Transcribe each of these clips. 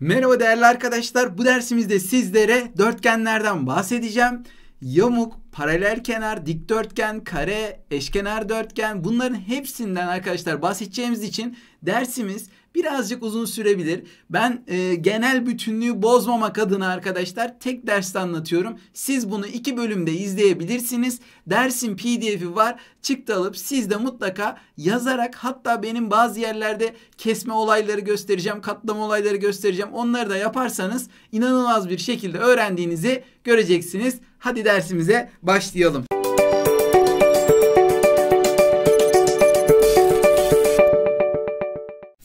Merhaba değerli arkadaşlar. Bu dersimizde sizlere dörtgenlerden bahsedeceğim yamuk, paralel kenar, dikdörtgen, kare, eşkenar dörtgen bunların hepsinden arkadaşlar bahsedeceğimiz için dersimiz birazcık uzun sürebilir. Ben e, genel bütünlüğü bozmamak adına arkadaşlar tek derste anlatıyorum. Siz bunu iki bölümde izleyebilirsiniz. Dersin pdf'i var. Çıktı alıp siz de mutlaka yazarak hatta benim bazı yerlerde kesme olayları göstereceğim. Katlama olayları göstereceğim. Onları da yaparsanız inanılmaz bir şekilde öğrendiğinizi göreceksiniz. Hadi dersimize başlayalım.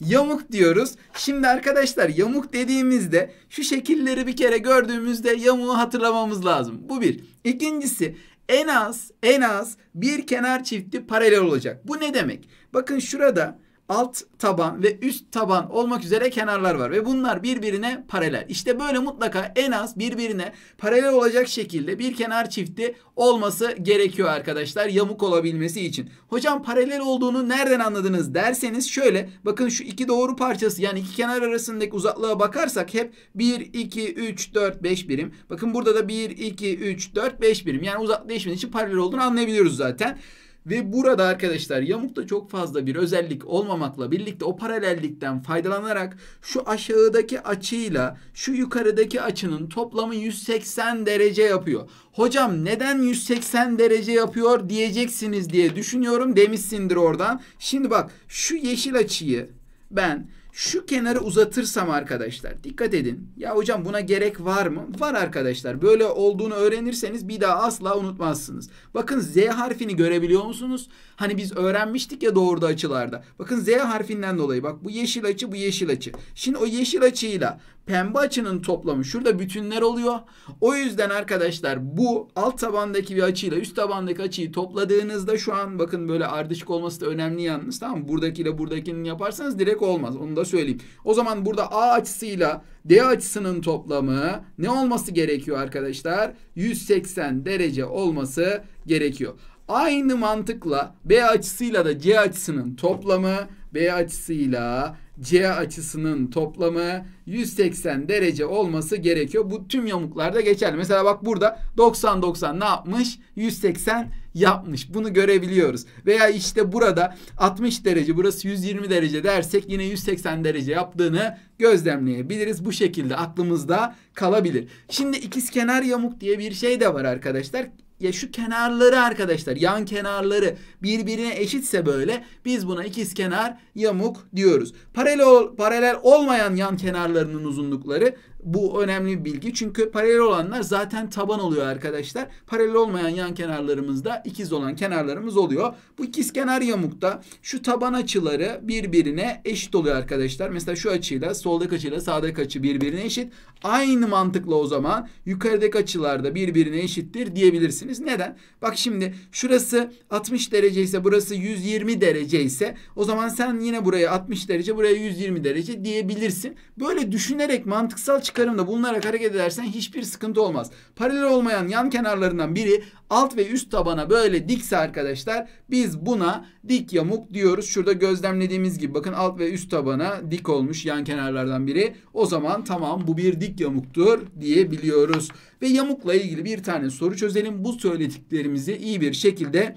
yamuk diyoruz. Şimdi arkadaşlar yamuk dediğimizde şu şekilleri bir kere gördüğümüzde yamuğu hatırlamamız lazım. Bu bir. İkincisi en az en az bir kenar çifti paralel olacak. Bu ne demek? Bakın şurada alt taban ve üst taban olmak üzere kenarlar var ve bunlar birbirine paralel. İşte böyle mutlaka en az birbirine paralel olacak şekilde bir kenar çifti olması gerekiyor arkadaşlar yamuk olabilmesi için. Hocam paralel olduğunu nereden anladınız derseniz şöyle bakın şu iki doğru parçası yani iki kenar arasındaki uzaklığa bakarsak hep 1, 2, 3, 4, 5 birim. Bakın burada da 1, 2, 3, 4, 5 birim yani uzaklık değişmediği için paralel olduğunu anlayabiliyoruz zaten. Ve burada arkadaşlar yamukta çok fazla bir özellik olmamakla birlikte o paralellikten faydalanarak şu aşağıdaki açıyla şu yukarıdaki açının toplamı 180 derece yapıyor. Hocam neden 180 derece yapıyor diyeceksiniz diye düşünüyorum demişsindir oradan. Şimdi bak şu yeşil açıyı ben şu kenarı uzatırsam arkadaşlar dikkat edin. Ya hocam buna gerek var mı? Var arkadaşlar. Böyle olduğunu öğrenirseniz bir daha asla unutmazsınız. Bakın Z harfini görebiliyor musunuz? Hani biz öğrenmiştik ya doğruda açılarda. Bakın Z harfinden dolayı bak bu yeşil açı bu yeşil açı. Şimdi o yeşil açıyla pembe açının toplamı şurada bütünler oluyor. O yüzden arkadaşlar bu alt tabandaki bir açıyla üst tabandaki açıyı topladığınızda şu an bakın böyle ardışık olması da önemli yalnız tamam mı? Buradakiyle buradakini yaparsanız direkt olmaz. Onu da söyleyeyim. O zaman burada A açısıyla D açısının toplamı ne olması gerekiyor arkadaşlar? 180 derece olması gerekiyor. Aynı mantıkla B açısıyla da C açısının toplamı B açısıyla C açısının toplamı 180 derece olması gerekiyor. Bu tüm yamuklarda geçerli. Mesela bak burada 90-90 ne yapmış? 180 yapmış. Bunu görebiliyoruz. Veya işte burada 60 derece burası 120 derece dersek yine 180 derece yaptığını gözlemleyebiliriz. Bu şekilde aklımızda kalabilir. Şimdi ikizkenar yamuk diye bir şey de var arkadaşlar ya şu kenarları arkadaşlar yan kenarları birbirine eşitse böyle biz buna ikiz kenar yamuk diyoruz. Paralel, paralel olmayan yan kenarlarının uzunlukları bu önemli bir bilgi. Çünkü paralel olanlar zaten taban oluyor arkadaşlar. Paralel olmayan yan kenarlarımızda ikiz olan kenarlarımız oluyor. Bu ikiz kenar yamukta şu taban açıları birbirine eşit oluyor arkadaşlar. Mesela şu açıyla soldaki açıyla sağdaki açı birbirine eşit. Aynı mantıkla o zaman yukarıdaki açılar da birbirine eşittir diyebilirsiniz. Neden? Bak şimdi şurası 60 derece ise burası 120 derece ise o zaman sen yine buraya 60 derece buraya 120 derece diyebilirsin. Böyle düşünerek mantıksal çıkartabilirsin çıkarımda bulunarak hareket edersen hiçbir sıkıntı olmaz. Paralel olmayan yan kenarlarından biri alt ve üst tabana böyle dikse arkadaşlar biz buna dik yamuk diyoruz. Şurada gözlemlediğimiz gibi bakın alt ve üst tabana dik olmuş yan kenarlardan biri. O zaman tamam bu bir dik yamuktur diyebiliyoruz. Ve yamukla ilgili bir tane soru çözelim. Bu söylediklerimizi iyi bir şekilde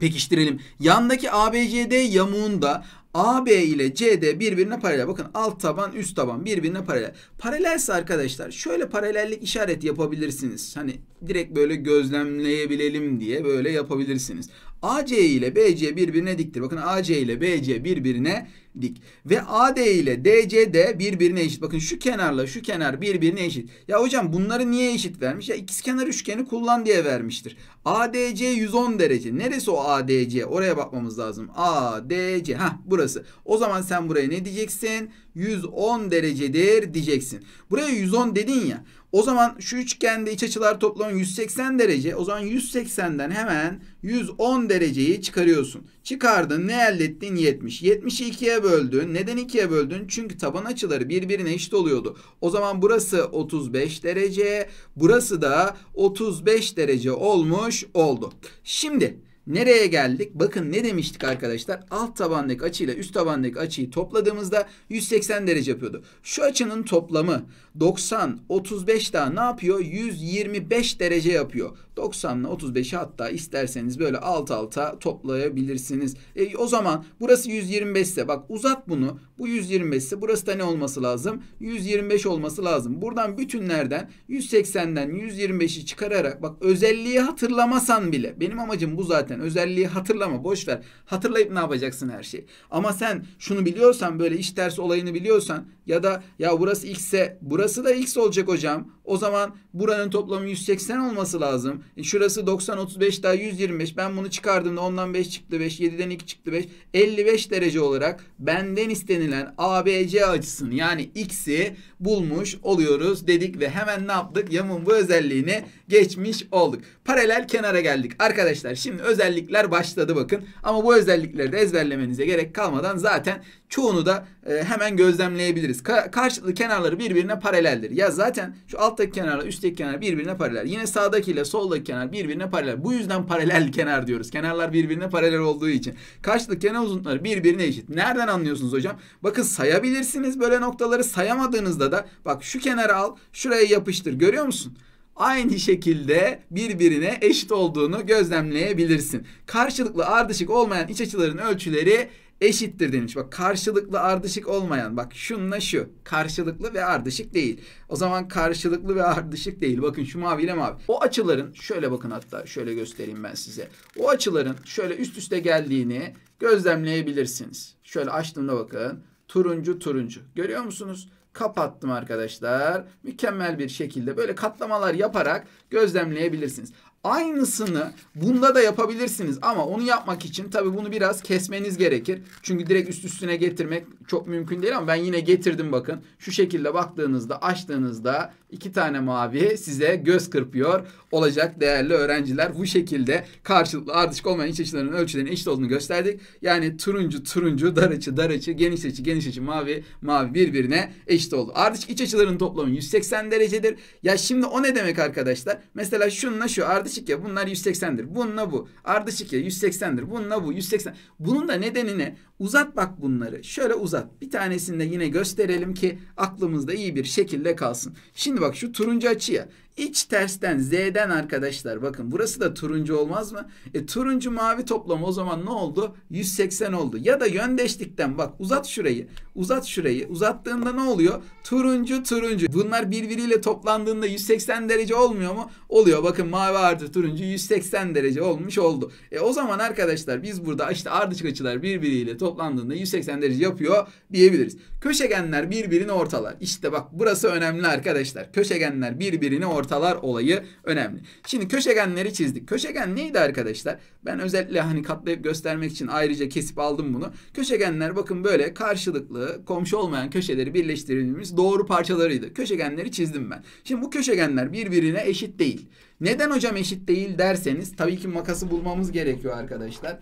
pekiştirelim. Yandaki ABCD yamuğunda AB ile CD birbirine paralel. Bakın alt taban üst taban birbirine paralel. Paralelse arkadaşlar şöyle paralellik işareti yapabilirsiniz. Hani direkt böyle gözlemleyebilelim diye böyle yapabilirsiniz. AC ile BC birbirine diktir. Bakın AC ile BC birbirine dik. Ve AD ile DCD birbirine eşit. Bakın şu kenarla şu kenar birbirine eşit. Ya hocam bunları niye eşit vermiş? Ya ikizkenar üçgeni kullan diye vermiştir. ADC 110 derece. Neresi o ADC? Oraya bakmamız lazım. ADC. Ha burası. O zaman sen buraya ne diyeceksin? 110 derecedir diyeceksin. Buraya 110 dedin ya. O zaman şu üçgende iç açılar toplam 180 derece. O zaman 180'den hemen 110 dereceyi çıkarıyorsun. Çıkardın ne elde ettin 70. 70'i 2'ye böldün. Neden 2'ye böldün? Çünkü taban açıları birbirine eşit oluyordu. O zaman burası 35 derece. Burası da 35 derece olmuş oldu. Şimdi Nereye geldik? Bakın ne demiştik arkadaşlar? Alt tabandaki açıyla üst tabandaki açıyı topladığımızda 180 derece yapıyordu. Şu açının toplamı 90, 35 daha ne yapıyor? 125 derece yapıyor. 90 ile 35 hatta isterseniz böyle alt alta toplayabilirsiniz. E, o zaman burası 125 ise bak uzat bunu. Bu 125 ise burası da ne olması lazım? 125 olması lazım. Buradan bütünlerden 180'den 125'i çıkararak bak özelliği hatırlamasan bile. Benim amacım bu zaten. Özelliği hatırlama boş ver. Hatırlayıp ne yapacaksın her şeyi. Ama sen şunu biliyorsan böyle iş ters olayını biliyorsan ya da ya burası x'e burası Burası da x olacak hocam. O zaman buranın toplamı 180 olması lazım. E şurası 90, 35 daha 125. Ben bunu çıkardığımda 10'dan 5 çıktı 5, 7'den 2 çıktı 5. 55 derece olarak benden istenilen ABC açısını yani x'i bulmuş oluyoruz dedik ve hemen ne yaptık? Yamın bu özelliğini geçmiş olduk. Paralel kenara geldik. Arkadaşlar şimdi özellikler başladı bakın. Ama bu özellikleri de ezberlemenize gerek kalmadan zaten çoğunu da e, hemen gözlemleyebiliriz. Ka karşılıklı kenarları birbirine paraleldir. Ya zaten şu alt alttaki kenarla üstteki kenar birbirine paralel. Yine sağdaki ile soldaki kenar birbirine paralel. Bu yüzden paralel kenar diyoruz. Kenarlar birbirine paralel olduğu için. Kaçlık kenar uzunlukları birbirine eşit. Nereden anlıyorsunuz hocam? Bakın sayabilirsiniz böyle noktaları sayamadığınızda da bak şu kenarı al şuraya yapıştır görüyor musun? aynı şekilde birbirine eşit olduğunu gözlemleyebilirsin. Karşılıklı ardışık olmayan iç açıların ölçüleri eşittir demiş. Bak karşılıklı ardışık olmayan bak şunla şu karşılıklı ve ardışık değil. O zaman karşılıklı ve ardışık değil. Bakın şu maviyle mavi. O açıların şöyle bakın hatta şöyle göstereyim ben size. O açıların şöyle üst üste geldiğini gözlemleyebilirsiniz. Şöyle açtığımda bakın turuncu turuncu. Görüyor musunuz? kapattım arkadaşlar. Mükemmel bir şekilde böyle katlamalar yaparak gözlemleyebilirsiniz. Aynısını bunda da yapabilirsiniz ama onu yapmak için tabii bunu biraz kesmeniz gerekir. Çünkü direkt üst üstüne getirmek çok mümkün değil ama ben yine getirdim bakın. Şu şekilde baktığınızda açtığınızda iki tane mavi size göz kırpıyor olacak değerli öğrenciler. Bu şekilde karşılıklı ardışık olmayan iç açılarının ölçülerinin eşit olduğunu gösterdik. Yani turuncu turuncu, dar açı dar açı, geniş açı geniş açı, mavi mavi birbirine eşit oldu. Ardışık iç açılarının toplamı 180 derecedir. Ya şimdi o ne demek arkadaşlar? Mesela şununla şu ardışık ya bunlar 180'dir. Bununla bu. Ardışık ya 180'dir. Bununla bu 180. Bunun da nedeni ne? Uzat bak bunları. Şöyle uzat. Bir tanesini de yine gösterelim ki aklımızda iyi bir şekilde kalsın. Şimdi bak şu turuncu açıya. İç tersten Z'den arkadaşlar bakın burası da turuncu olmaz mı? E, turuncu mavi toplam o zaman ne oldu? 180 oldu. Ya da yöndeşlikten bak uzat şurayı. Uzat şurayı. Uzattığında ne oluyor? Turuncu turuncu. Bunlar birbiriyle toplandığında 180 derece olmuyor mu? Oluyor. Bakın mavi artı turuncu 180 derece olmuş oldu. E o zaman arkadaşlar biz burada işte ardışık açılar birbiriyle toplandığında 180 derece yapıyor diyebiliriz. Köşegenler birbirini ortalar. İşte bak burası önemli arkadaşlar. Köşegenler birbirini ortalar ortalar olayı önemli. Şimdi köşegenleri çizdik. Köşegen neydi arkadaşlar? Ben özellikle hani katlayıp göstermek için ayrıca kesip aldım bunu. Köşegenler bakın böyle karşılıklı komşu olmayan köşeleri birleştirilmiş doğru parçalarıydı. Köşegenleri çizdim ben. Şimdi bu köşegenler birbirine eşit değil. Neden hocam eşit değil derseniz tabii ki makası bulmamız gerekiyor arkadaşlar.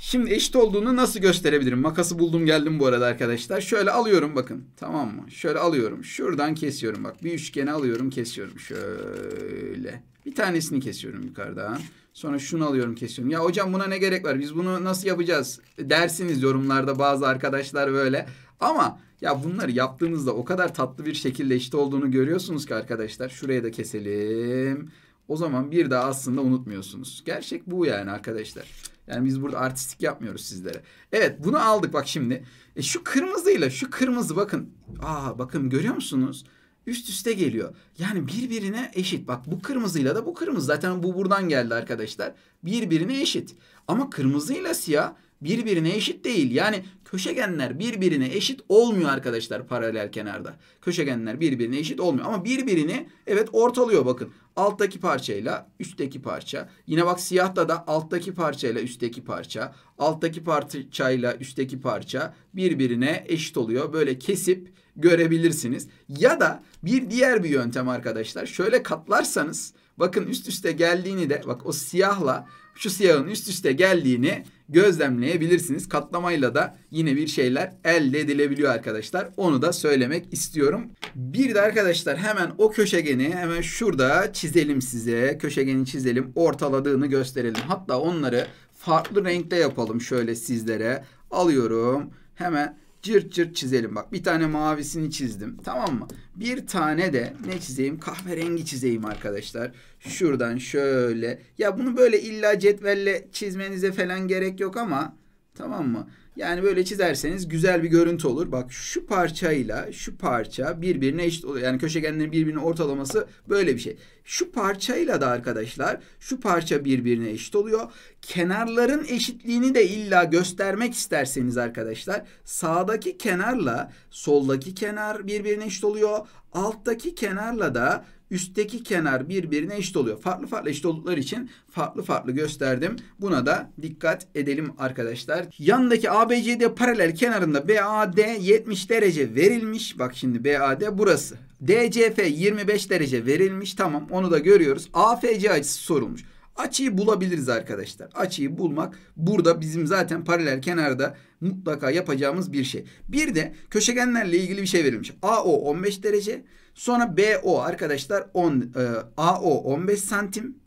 Şimdi eşit olduğunu nasıl gösterebilirim? Makası buldum geldim bu arada arkadaşlar. Şöyle alıyorum bakın. Tamam mı? Şöyle alıyorum. Şuradan kesiyorum bak. Bir üçgeni alıyorum kesiyorum. Şöyle. Bir tanesini kesiyorum yukarıdan. Sonra şunu alıyorum kesiyorum. Ya hocam buna ne gerek var? Biz bunu nasıl yapacağız? Dersiniz yorumlarda bazı arkadaşlar böyle. Ama ya bunları yaptığınızda o kadar tatlı bir şekilde eşit olduğunu görüyorsunuz ki arkadaşlar. Şuraya da keselim. O zaman bir daha aslında unutmuyorsunuz. Gerçek bu yani arkadaşlar. Yani biz burada artistik yapmıyoruz sizlere. Evet bunu aldık bak şimdi. E şu kırmızıyla şu kırmızı bakın. Aa bakın görüyor musunuz? Üst üste geliyor. Yani birbirine eşit. Bak bu kırmızıyla da bu kırmızı. Zaten bu buradan geldi arkadaşlar. Birbirine eşit. Ama kırmızıyla siyah birbirine eşit değil. Yani köşegenler birbirine eşit olmuyor arkadaşlar paralel kenarda. Köşegenler birbirine eşit olmuyor ama birbirini evet ortalıyor bakın. Alttaki parçayla üstteki parça. Yine bak siyahta da alttaki parçayla üstteki parça, alttaki parçayla üstteki parça birbirine eşit oluyor. Böyle kesip görebilirsiniz. Ya da bir diğer bir yöntem arkadaşlar. Şöyle katlarsanız bakın üst üste geldiğini de bak o siyahla şu siyahın üst üste geldiğini gözlemleyebilirsiniz. Katlamayla da yine bir şeyler elde edilebiliyor arkadaşlar. Onu da söylemek istiyorum. Bir de arkadaşlar hemen o köşegeni hemen şurada çizelim size. Köşegeni çizelim. Ortaladığını gösterelim. Hatta onları farklı renkte yapalım şöyle sizlere. Alıyorum. Hemen cırt cırt çizelim. Bak bir tane mavisini çizdim. Tamam mı? Bir tane de ne çizeyim? Kahverengi çizeyim arkadaşlar. Şuradan şöyle. Ya bunu böyle illa cetvelle çizmenize falan gerek yok ama tamam mı? Yani böyle çizerseniz güzel bir görüntü olur. Bak şu parçayla şu parça birbirine eşit oluyor. Yani köşegenlerin birbirini ortalaması böyle bir şey. Şu parçayla da arkadaşlar şu parça birbirine eşit oluyor. Kenarların eşitliğini de illa göstermek isterseniz arkadaşlar sağdaki kenarla soldaki kenar birbirine eşit oluyor. Alttaki kenarla da üstteki kenar birbirine eşit oluyor. Farklı farklı eşit oldukları için farklı farklı gösterdim. Buna da dikkat edelim arkadaşlar. Yandaki ABCD paralel kenarında BAD 70 derece verilmiş. Bak şimdi BAD burası. DCF 25 derece verilmiş. Tamam onu da görüyoruz. AFC açısı sorulmuş. Açıyı bulabiliriz arkadaşlar. Açıyı bulmak burada bizim zaten paralel kenarda mutlaka yapacağımız bir şey. Bir de köşegenlerle ilgili bir şey verilmiş. AO 15 derece, Sonra BO arkadaşlar 10 e, AO 15 santim.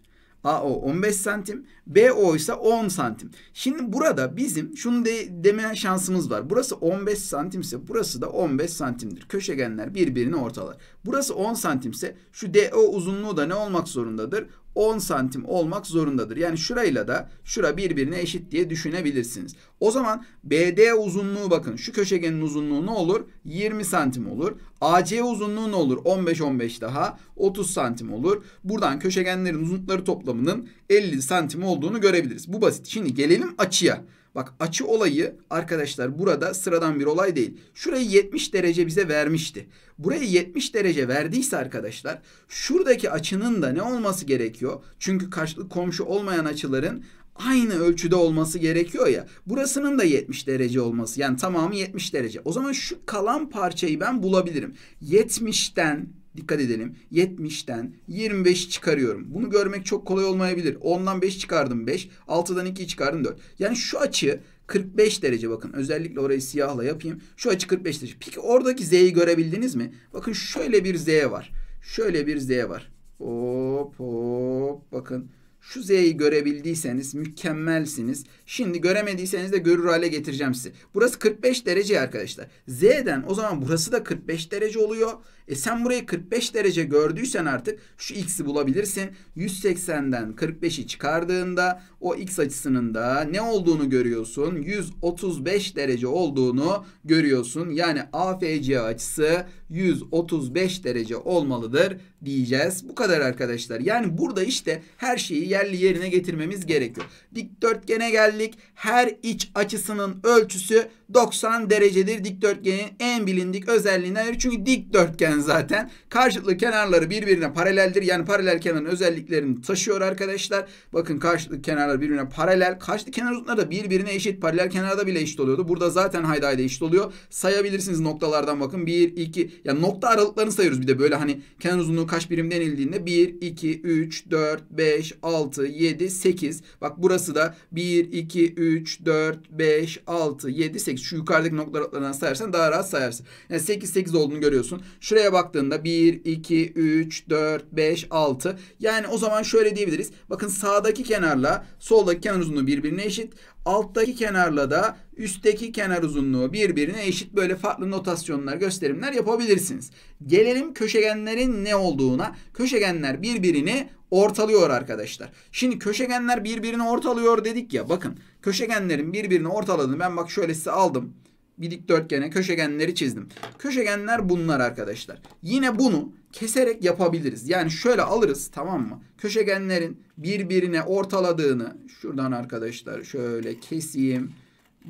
AO 15 santim BO ise 10 santim. Şimdi burada bizim şunu de, deme şansımız var. Burası 15 santim ise burası da 15 santimdir. Köşegenler birbirini ortalar. Burası 10 santim ise şu DO uzunluğu da ne olmak zorundadır? 10 santim olmak zorundadır. Yani şurayla da şura birbirine eşit diye düşünebilirsiniz. O zaman BD uzunluğu bakın şu köşegenin uzunluğu ne olur? 20 santim olur. AC uzunluğu ne olur? 15-15 daha 30 santim olur. Buradan köşegenlerin uzunlukları toplamının 50 santim olduğunu görebiliriz. Bu basit. Şimdi gelelim açıya. Bak açı olayı arkadaşlar burada sıradan bir olay değil. Şurayı 70 derece bize vermişti. Buraya 70 derece verdiyse arkadaşlar şuradaki açının da ne olması gerekiyor? Çünkü karşılık komşu olmayan açıların aynı ölçüde olması gerekiyor ya. Burasının da 70 derece olması. Yani tamamı 70 derece. O zaman şu kalan parçayı ben bulabilirim. 70'ten dikkat edelim. 70'ten 25 çıkarıyorum. Bunu görmek çok kolay olmayabilir. 10'dan 5 çıkardım 5. 6'dan 2 çıkardım 4. Yani şu açı 45 derece bakın. Özellikle orayı siyahla yapayım. Şu açı 45 derece. Peki oradaki Z'yi görebildiniz mi? Bakın şöyle bir Z var. Şöyle bir Z var. Hop hop bakın. Şu Z'yi görebildiyseniz mükemmelsiniz. Şimdi göremediyseniz de görür hale getireceğim sizi. Burası 45 derece arkadaşlar. Z'den o zaman burası da 45 derece oluyor. E sen burayı 45 derece gördüysen artık şu x'i bulabilirsin. 180'den 45'i çıkardığında o x açısının da ne olduğunu görüyorsun. 135 derece olduğunu görüyorsun. Yani AFC açısı 135 derece olmalıdır diyeceğiz. Bu kadar arkadaşlar. Yani burada işte her şeyi yerli yerine getirmemiz gerekiyor. Dikdörtgene geldik. Her iç açısının ölçüsü 90 derecedir. Dikdörtgenin en bilindik özelliğinden Çünkü dikdörtgen zaten karşılıklı kenarları birbirine paraleldir. Yani paralel kenarın özelliklerini taşıyor arkadaşlar. Bakın karşılıklı kenarlar birbirine paralel. Karşılıklı kenar uzunları da birbirine eşit. Paralel kenarda bile eşit oluyordu. Burada zaten hayda hayda eşit oluyor. Sayabilirsiniz noktalardan bakın. 1, 2 ya nokta aralıklarını sayıyoruz bir de böyle hani kenar uzunluğu kaç birim denildiğinde 1, 2, 3, 4, 5, 6, 7, 8. Bak burası da 1, 2, 3, 4, 5, 6, 7, 8. Şu yukarıdaki nokta aralıklarından sayarsan daha rahat sayarsın. Yani 8, 8 olduğunu görüyorsun. Şuraya baktığında 1, 2, 3, 4, 5, 6. Yani o zaman şöyle diyebiliriz. Bakın sağdaki kenarla soldaki kenar uzunluğu birbirine eşit. Alttaki kenarla da üstteki kenar uzunluğu birbirine eşit. Böyle farklı notasyonlar, gösterimler yapabilirsiniz. Gelelim köşegenlerin ne olduğuna. Köşegenler birbirini ortalıyor arkadaşlar. Şimdi köşegenler birbirini ortalıyor dedik ya. Bakın köşegenlerin birbirini ortaladığını ben bak şöyle size aldım bir dikdörtgene köşegenleri çizdim. Köşegenler bunlar arkadaşlar. Yine bunu keserek yapabiliriz. Yani şöyle alırız tamam mı? Köşegenlerin birbirine ortaladığını şuradan arkadaşlar şöyle keseyim.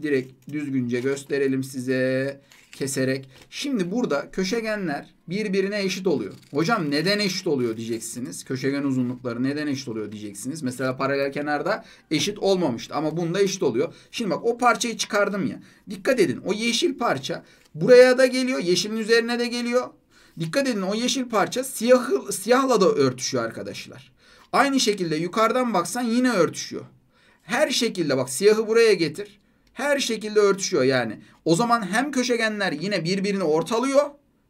Direkt düzgünce gösterelim size keserek. Şimdi burada köşegenler birbirine eşit oluyor. Hocam neden eşit oluyor diyeceksiniz. Köşegen uzunlukları neden eşit oluyor diyeceksiniz. Mesela paralel kenarda eşit olmamıştı ama bunda eşit oluyor. Şimdi bak o parçayı çıkardım ya. Dikkat edin o yeşil parça buraya da geliyor. Yeşilin üzerine de geliyor. Dikkat edin o yeşil parça siyah, siyahla da örtüşüyor arkadaşlar. Aynı şekilde yukarıdan baksan yine örtüşüyor. Her şekilde bak siyahı buraya getir her şekilde örtüşüyor yani. O zaman hem köşegenler yine birbirini ortalıyor.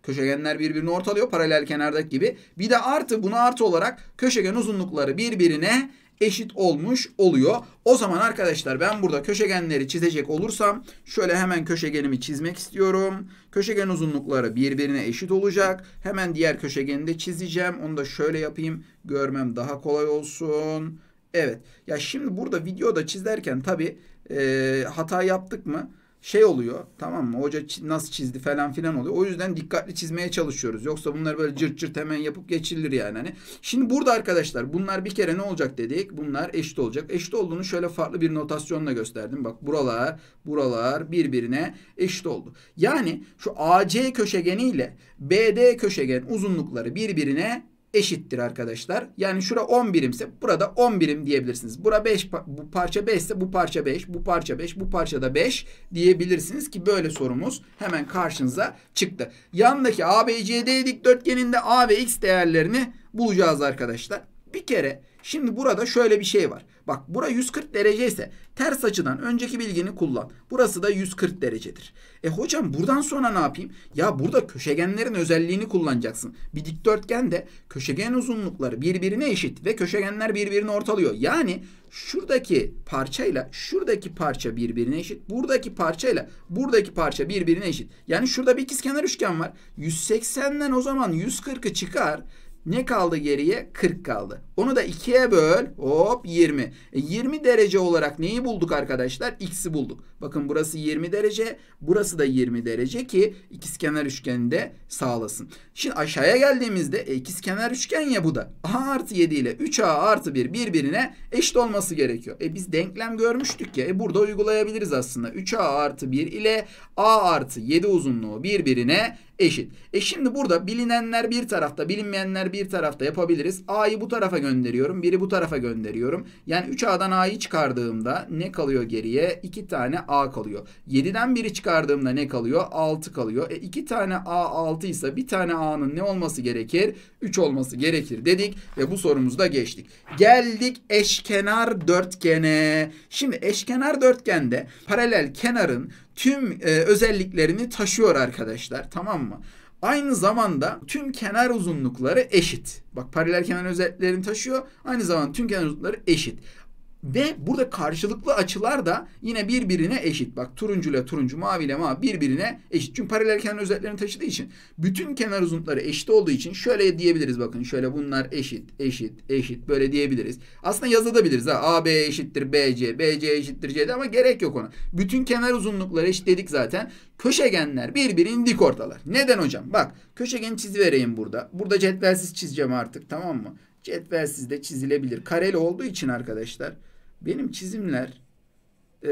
Köşegenler birbirini ortalıyor paralel kenardaki gibi. Bir de artı buna artı olarak köşegen uzunlukları birbirine eşit olmuş oluyor. O zaman arkadaşlar ben burada köşegenleri çizecek olursam şöyle hemen köşegenimi çizmek istiyorum. Köşegen uzunlukları birbirine eşit olacak. Hemen diğer köşegeni de çizeceğim. Onu da şöyle yapayım. Görmem daha kolay olsun. Evet. Ya şimdi burada videoda çizerken tabii e, hata yaptık mı şey oluyor tamam mı hoca nasıl çizdi falan filan oluyor. O yüzden dikkatli çizmeye çalışıyoruz. Yoksa bunlar böyle cırt cırt hemen yapıp geçilir yani. Hani şimdi burada arkadaşlar bunlar bir kere ne olacak dedik. Bunlar eşit olacak. Eşit olduğunu şöyle farklı bir notasyonla gösterdim. Bak buralar buralar birbirine eşit oldu. Yani şu AC köşegeni ile BD köşegen uzunlukları birbirine eşittir arkadaşlar. Yani şura 10 birimse burada 10 birim diyebilirsiniz. Bura 5 bu parça 5 ise bu parça 5, bu parça 5, bu parça da 5 diyebilirsiniz ki böyle sorumuz hemen karşınıza çıktı. Yandaki ABCD dikdörtgeninde A ve X değerlerini bulacağız arkadaşlar. Bir kere şimdi burada şöyle bir şey var. Bak bura 140 derece ise ters açıdan önceki bilgini kullan. Burası da 140 derecedir. E hocam buradan sonra ne yapayım? Ya burada köşegenlerin özelliğini kullanacaksın. Bir dikdörtgen de köşegen uzunlukları birbirine eşit ve köşegenler birbirini ortalıyor. Yani şuradaki parçayla şuradaki parça birbirine eşit. Buradaki parçayla buradaki parça birbirine eşit. Yani şurada bir ikizkenar üçgen var. 180'den o zaman 140'ı çıkar. Ne kaldı geriye? 40 kaldı. Onu da 2'ye böl. Hop 20. E 20 derece olarak neyi bulduk arkadaşlar? X'i bulduk. Bakın burası 20 derece. Burası da 20 derece ki ikizkenar üçgeni de sağlasın. Şimdi aşağıya geldiğimizde e, ikizkenar üçgen ya bu da. A artı 7 ile 3A artı 1 birbirine eşit olması gerekiyor. E biz denklem görmüştük ya. E burada uygulayabiliriz aslında. 3A artı 1 ile A artı 7 uzunluğu birbirine eşit. E şimdi burada bilinenler bir tarafta, bilinmeyenler bir tarafta yapabiliriz. A'yı bu tarafa gönderiyorum, biri bu tarafa gönderiyorum. Yani 3A'dan A'yı çıkardığımda ne kalıyor geriye? 2 tane A kalıyor. 7'den biri çıkardığımda ne kalıyor? 6 kalıyor. E 2 tane A 6 ise bir tane A'nın ne olması gerekir? 3 olması gerekir dedik ve bu sorumuzda geçtik. Geldik eşkenar dörtgene. Şimdi eşkenar dörtgende paralel kenarın tüm e, özelliklerini taşıyor arkadaşlar. Tamam mı? mı? Aynı zamanda tüm kenar uzunlukları eşit. Bak paralel kenar özelliklerini taşıyor. Aynı zamanda tüm kenar uzunlukları eşit. Ve burada karşılıklı açılar da yine birbirine eşit. Bak turuncu ile turuncu, mavi ile mavi birbirine eşit. Çünkü paralel kenar özelliklerini taşıdığı için bütün kenar uzunlukları eşit olduğu için şöyle diyebiliriz bakın. Şöyle bunlar eşit, eşit, eşit böyle diyebiliriz. Aslında yazabiliriz ha. AB eşittir BC, BC eşittir CD ama gerek yok ona. Bütün kenar uzunlukları eşit dedik zaten. Köşegenler birbirinin dik ortalar. Neden hocam? Bak köşegen çizi burada. Burada cetvelsiz çizeceğim artık tamam mı? Cetvelsiz de çizilebilir. Kareli olduğu için arkadaşlar benim çizimler e,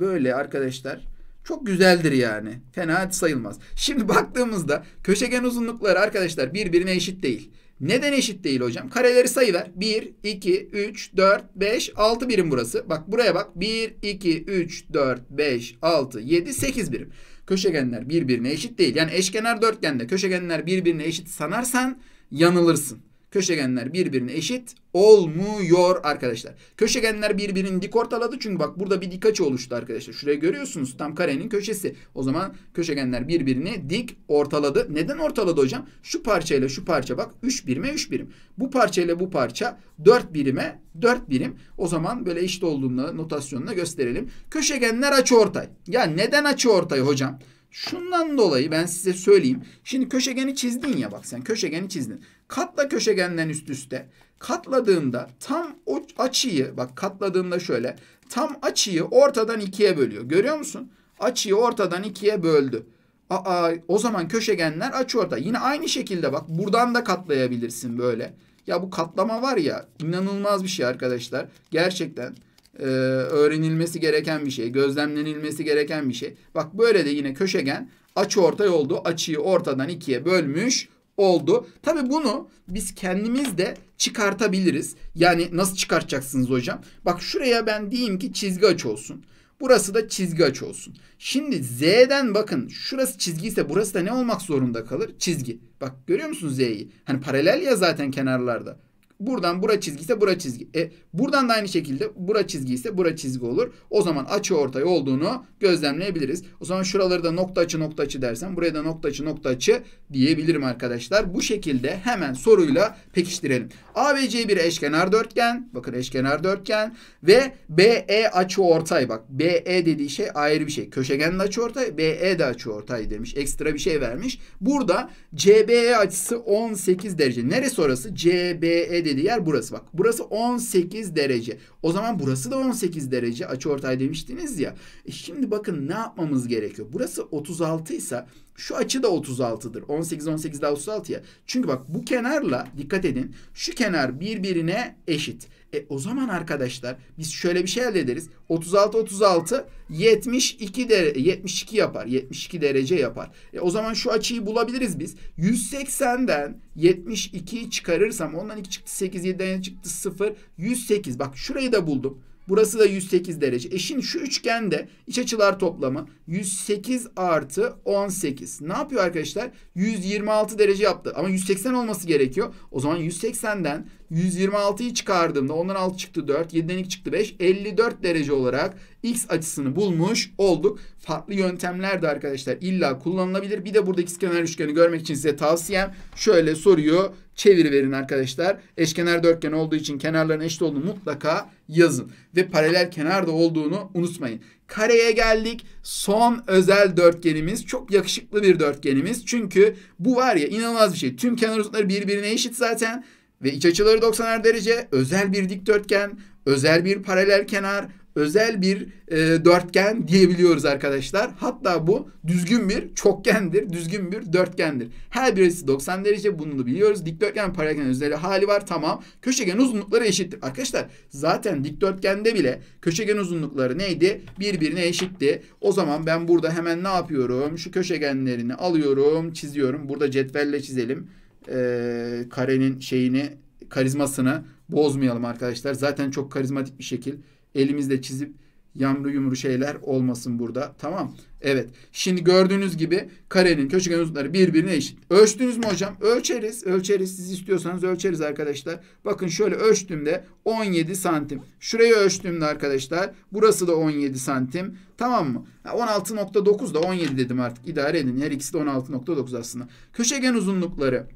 böyle arkadaşlar çok güzeldir yani. Fena sayılmaz. Şimdi baktığımızda köşegen uzunlukları arkadaşlar birbirine eşit değil. Neden eşit değil hocam? Kareleri sayıver. 1, 2, 3, 4, 5, 6 birim burası. Bak buraya bak. 1, 2, 3, 4, 5, 6, 7, 8 birim. Köşegenler birbirine eşit değil. Yani eşkenar dörtgende köşegenler birbirine eşit sanarsan yanılırsın. Köşegenler birbirine eşit olmuyor arkadaşlar. Köşegenler birbirini dik ortaladı. Çünkü bak burada bir dik açı oluştu arkadaşlar. Şuraya görüyorsunuz tam karenin köşesi. O zaman köşegenler birbirini dik ortaladı. Neden ortaladı hocam? Şu parçayla şu parça bak 3 birime 3 birim. Bu parçayla bu parça 4 birime 4 birim. O zaman böyle eşit olduğunda notasyonuna gösterelim. Köşegenler ortay. Ya neden ortay hocam? Şundan dolayı ben size söyleyeyim. Şimdi köşegeni çizdin ya bak sen köşegeni çizdin. Katla köşegenden üst üste. Katladığımda tam o açıyı bak katladığımda şöyle tam açıyı ortadan ikiye bölüyor. Görüyor musun? Açıyı ortadan ikiye böldü. Aa, o zaman köşegenler açı orta. Yine aynı şekilde bak buradan da katlayabilirsin böyle. Ya bu katlama var ya inanılmaz bir şey arkadaşlar. Gerçekten e, öğrenilmesi gereken bir şey. Gözlemlenilmesi gereken bir şey. Bak böyle de yine köşegen açı orta oldu. Açıyı ortadan ikiye bölmüş oldu. Tabii bunu biz kendimiz de çıkartabiliriz. Yani nasıl çıkartacaksınız hocam? Bak şuraya ben diyeyim ki çizgi aç olsun. Burası da çizgi aç olsun. Şimdi Z'den bakın şurası çizgi ise burası da ne olmak zorunda kalır? Çizgi. Bak görüyor musunuz Z'yi? Hani paralel ya zaten kenarlarda. Buradan bura çizgi ise bura çizgi. E, buradan da aynı şekilde bura çizgi ise bura çizgi olur. O zaman açı ortay olduğunu gözlemleyebiliriz. O zaman şuraları da nokta açı nokta açı dersem buraya da nokta açı nokta açı diyebilirim arkadaşlar. Bu şekilde hemen soruyla pekiştirelim. ABC bir eşkenar dörtgen. Bakın eşkenar dörtgen ve BE açı ortay. Bak BE dediği şey ayrı bir şey. Köşegenin açı ortay, BE de açı ortay demiş. Ekstra bir şey vermiş. Burada CBE açısı 18 derece. Neresi orası? CBE dedi dediği yer burası bak. Burası 18 derece. O zaman burası da 18 derece açıortay demiştiniz ya. E şimdi bakın ne yapmamız gerekiyor? Burası 36 ise şu açı da 36'dır. 18 18 daha 36 ya. Çünkü bak bu kenarla dikkat edin. Şu kenar birbirine eşit. E o zaman arkadaşlar biz şöyle bir şey elde ederiz. 36 36 72 dere 72 yapar. 72 derece yapar. E o zaman şu açıyı bulabiliriz biz. 180'den 72'yi çıkarırsam ondan 2 çıktı 8 7'den çıktı 0 108. Bak şurayı da buldum. Burası da 108 derece. E şimdi şu üçgende iç açılar toplamı 108 artı 18. Ne yapıyor arkadaşlar? 126 derece yaptı. Ama 180 olması gerekiyor. O zaman 180'den 126'yı çıkardığımda ondan 6 çıktı 4. 7'den 2 çıktı 5. 54 derece olarak x açısını bulmuş olduk. Farklı yöntemler de arkadaşlar illa kullanılabilir. Bir de buradaki ikizkenar üçgeni görmek için size tavsiyem şöyle soruyu çeviriverin arkadaşlar. Eşkenar dörtgen olduğu için kenarların eşit olduğunu mutlaka yazın. Ve paralel kenar da olduğunu unutmayın. Kareye geldik. Son özel dörtgenimiz. Çok yakışıklı bir dörtgenimiz. Çünkü bu var ya inanılmaz bir şey. Tüm kenar uzunları birbirine eşit zaten ve iç açıları 90 derece özel bir dikdörtgen, özel bir paralel kenar, özel bir e, dörtgen diyebiliyoruz arkadaşlar. Hatta bu düzgün bir çokgendir, düzgün bir dörtgendir. Her birisi 90 derece bunu da biliyoruz. Dikdörtgen paralelken özel hali var tamam. Köşegen uzunlukları eşittir. Arkadaşlar zaten dikdörtgende bile köşegen uzunlukları neydi? Birbirine eşitti. O zaman ben burada hemen ne yapıyorum? Şu köşegenlerini alıyorum, çiziyorum. Burada cetvelle çizelim e, karenin şeyini karizmasını bozmayalım arkadaşlar. Zaten çok karizmatik bir şekil. Elimizle çizip yamru yumru şeyler olmasın burada. Tamam. Evet. Şimdi gördüğünüz gibi karenin köşegen uzunları birbirine eşit. Ölçtünüz mü hocam? Ölçeriz. Ölçeriz. Siz istiyorsanız ölçeriz arkadaşlar. Bakın şöyle ölçtüğümde 17 santim. Şurayı ölçtüğümde arkadaşlar burası da 17 santim. Tamam mı? 16.9 da 17 dedim artık. İdare edin. Her ikisi de 16.9 aslında. Köşegen uzunlukları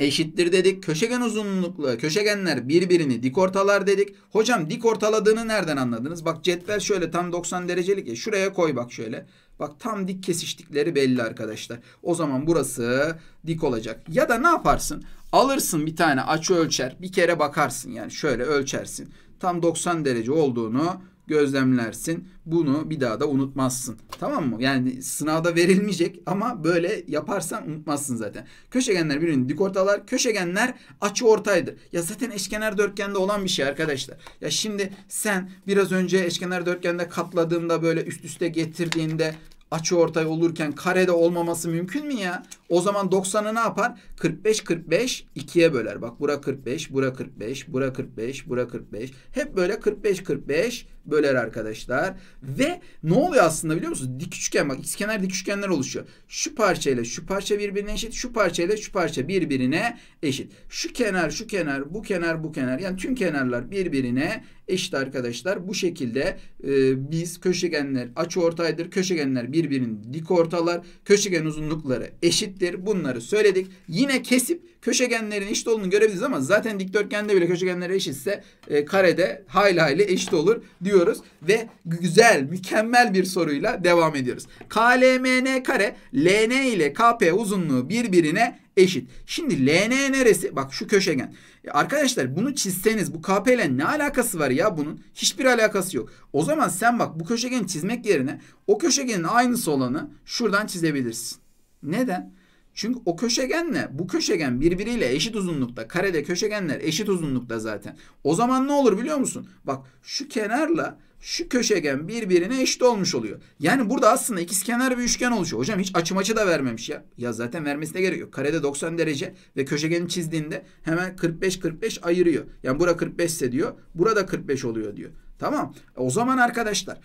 eşittir dedik. Köşegen uzunluklu köşegenler birbirini dik ortalar dedik. Hocam dik ortaladığını nereden anladınız? Bak cetvel şöyle tam 90 derecelik ya. Şuraya koy bak şöyle. Bak tam dik kesiştikleri belli arkadaşlar. O zaman burası dik olacak. Ya da ne yaparsın? Alırsın bir tane açı ölçer. Bir kere bakarsın yani şöyle ölçersin. Tam 90 derece olduğunu gözlemlersin. Bunu bir daha da unutmazsın. Tamam mı? Yani sınavda verilmeyecek ama böyle yaparsan unutmazsın zaten. Köşegenler birbirinin dik ortalar. Köşegenler açı ortaydır. Ya zaten eşkenar dörtgende olan bir şey arkadaşlar. Ya şimdi sen biraz önce eşkenar dörtgende katladığında böyle üst üste getirdiğinde açı ortay olurken karede olmaması mümkün mü ya? O zaman 90'ı ne yapar? 45 45 2'ye böler. Bak bura 45, bura 45, bura 45, bura 45. Hep böyle 45 45 böler arkadaşlar. Ve ne oluyor aslında biliyor musunuz? Dik üçgen bak ikizkenar dik üçgenler oluşuyor. Şu parçayla şu parça birbirine eşit. Şu parçayla şu parça birbirine eşit. Şu kenar şu kenar bu kenar bu kenar. Yani tüm kenarlar birbirine eşit arkadaşlar. Bu şekilde e, biz köşegenler açı ortaydır. Köşegenler birbirinin dik ortalar. Köşegen uzunlukları eşittir. Bunları söyledik. Yine kesip köşegenlerin eşit olduğunu görebiliriz ama zaten dikdörtgende bile köşegenler eşitse e, karede hayli hayli eşit olur diyor giriyoruz ve güzel, mükemmel bir soruyla devam ediyoruz. KLMN kare LN ile KP uzunluğu birbirine eşit. Şimdi LN neresi? Bak şu köşegen. arkadaşlar bunu çizseniz bu KP ile ne alakası var ya bunun? Hiçbir alakası yok. O zaman sen bak bu köşegeni çizmek yerine o köşegenin aynısı olanı şuradan çizebilirsin. Neden? Çünkü o köşegenle bu köşegen birbiriyle eşit uzunlukta. Karede köşegenler eşit uzunlukta zaten. O zaman ne olur biliyor musun? Bak şu kenarla şu köşegen birbirine eşit olmuş oluyor. Yani burada aslında ikizkenar bir üçgen oluşuyor. Hocam hiç açım açı da vermemiş ya. Ya zaten vermesine gerek yok. Karede 90 derece ve köşegeni çizdiğinde hemen 45-45 ayırıyor. Yani bura 45 ise diyor. Burada 45 oluyor diyor. Tamam. O zaman arkadaşlar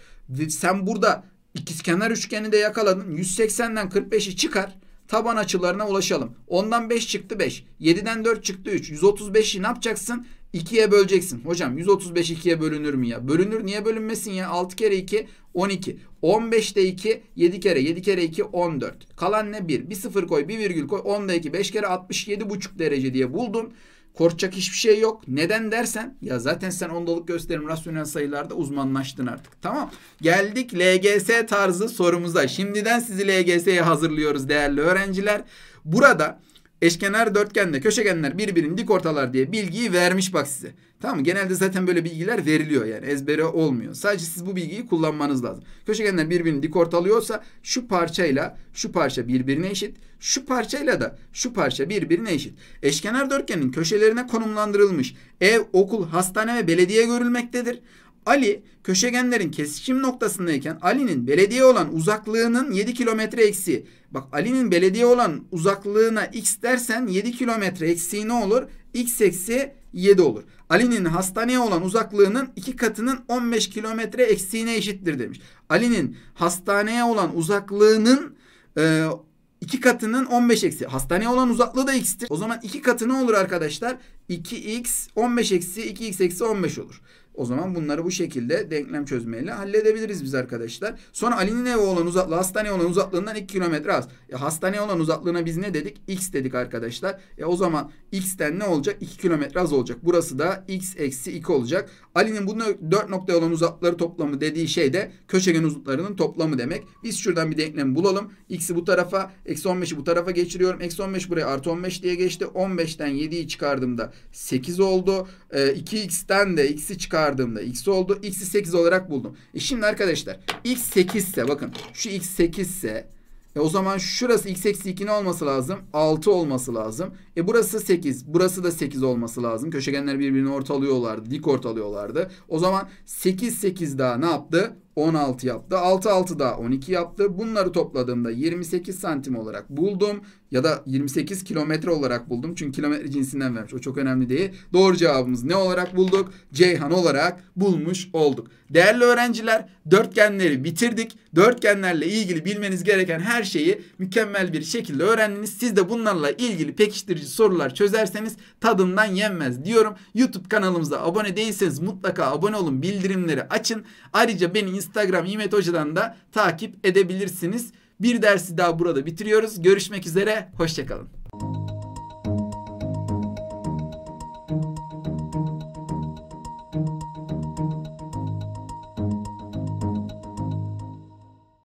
sen burada ikizkenar üçgeni de yakaladın. 180'den 45'i çıkar taban açılarına ulaşalım. 10'dan 5 çıktı 5. 7'den 4 çıktı 3. 135'i ne yapacaksın? 2'ye böleceksin. Hocam 135 2'ye bölünür mü ya? Bölünür. Niye bölünmesin ya? 6 kere 2 12. 15'te 2 7 kere 7 kere 2 14. Kalan ne? 1. Bir sıfır koy bir virgül koy. 10'da 2 5 kere 67 buçuk derece diye buldum. Korkacak hiçbir şey yok. Neden dersen ya zaten sen ondalık gösterim rasyonel sayılarda uzmanlaştın artık. Tamam. Geldik LGS tarzı sorumuza. Şimdiden sizi LGS'ye hazırlıyoruz değerli öğrenciler. Burada eşkenar dörtgen de köşegenler birbirinin dik ortalar diye bilgiyi vermiş bak size. Tamam mı? Genelde zaten böyle bilgiler veriliyor yani ezbere olmuyor. Sadece siz bu bilgiyi kullanmanız lazım. Köşegenler birbirini dik ortalıyorsa şu parçayla şu parça birbirine eşit. Şu parçayla da şu parça birbirine eşit. Eşkenar dörtgenin köşelerine konumlandırılmış ev, okul, hastane ve belediye görülmektedir. Ali köşegenlerin kesişim noktasındayken Ali'nin belediye olan uzaklığının 7 kilometre eksi, Bak Ali'nin belediye olan uzaklığına x dersen 7 kilometre eksiği ne olur? x eksi 7 olur. Ali'nin hastaneye olan uzaklığının 2 katının 15 kilometre eksiğine eşittir demiş. Ali'nin hastaneye olan uzaklığının e, katının 15 eksi. Hastaneye olan uzaklığı da x'tir. O zaman 2 katı ne olur arkadaşlar? 2x 15 eksi 2x eksi 15 olur. O zaman bunları bu şekilde denklem çözmeyle halledebiliriz biz arkadaşlar. Sonra Ali'nin evi olan uzaklığı hastaneye olan uzaklığından 2 kilometre az. E, hastaneye olan uzaklığına biz ne dedik? X dedik arkadaşlar. E, o zaman X'ten ne olacak? 2 kilometre az olacak. Burası da X eksi 2 olacak. Ali'nin bunun 4 noktaya olan uzakları toplamı dediği şey de köşegen uzunluklarının toplamı demek. Biz şuradan bir denklem bulalım. X'i bu tarafa, eksi 15'i bu tarafa geçiriyorum. Eksi 15 buraya artı 15 diye geçti. 15'ten 7'yi çıkardığımda 8 oldu. E, 2x'ten de x'i çıkardım çıkardığımda x oldu. x'i 8 olarak buldum. E şimdi arkadaşlar x 8 ise bakın şu x 8 ise e o zaman şurası x eksi 2 ne olması lazım? 6 olması lazım. E burası 8. Burası da 8 olması lazım. Köşegenler birbirini ortalıyorlardı. Dik ortalıyorlardı. O zaman 8 8 daha ne yaptı? 16 yaptı. 6 6 daha 12 yaptı. Bunları topladığımda 28 santim olarak buldum. Ya da 28 kilometre olarak buldum. Çünkü kilometre cinsinden vermiş. O çok önemli değil. Doğru cevabımız ne olarak bulduk? Ceyhan olarak bulmuş olduk. Değerli öğrenciler dörtgenleri bitirdik. Dörtgenlerle ilgili bilmeniz gereken her şeyi mükemmel bir şekilde öğrendiniz. Siz de bunlarla ilgili pekiştirici sorular çözerseniz tadından yenmez diyorum. YouTube kanalımıza abone değilseniz mutlaka abone olun. Bildirimleri açın. Ayrıca beni Instagram Instagram İmet Hoca'dan da takip edebilirsiniz. Bir dersi daha burada bitiriyoruz. Görüşmek üzere, hoşçakalın.